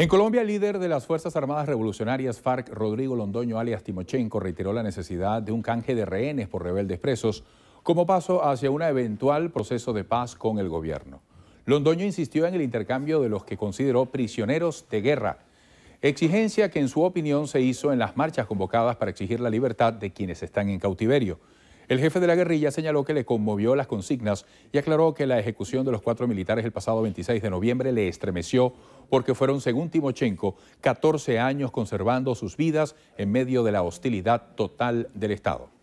En Colombia, el líder de las Fuerzas Armadas Revolucionarias FARC, Rodrigo Londoño, alias Timochenko, reiteró la necesidad de un canje de rehenes por rebeldes presos como paso hacia un eventual proceso de paz con el gobierno. Londoño insistió en el intercambio de los que consideró prisioneros de guerra, exigencia que en su opinión se hizo en las marchas convocadas para exigir la libertad de quienes están en cautiverio. El jefe de la guerrilla señaló que le conmovió las consignas y aclaró que la ejecución de los cuatro militares el pasado 26 de noviembre le estremeció porque fueron, según Timochenko, 14 años conservando sus vidas en medio de la hostilidad total del Estado.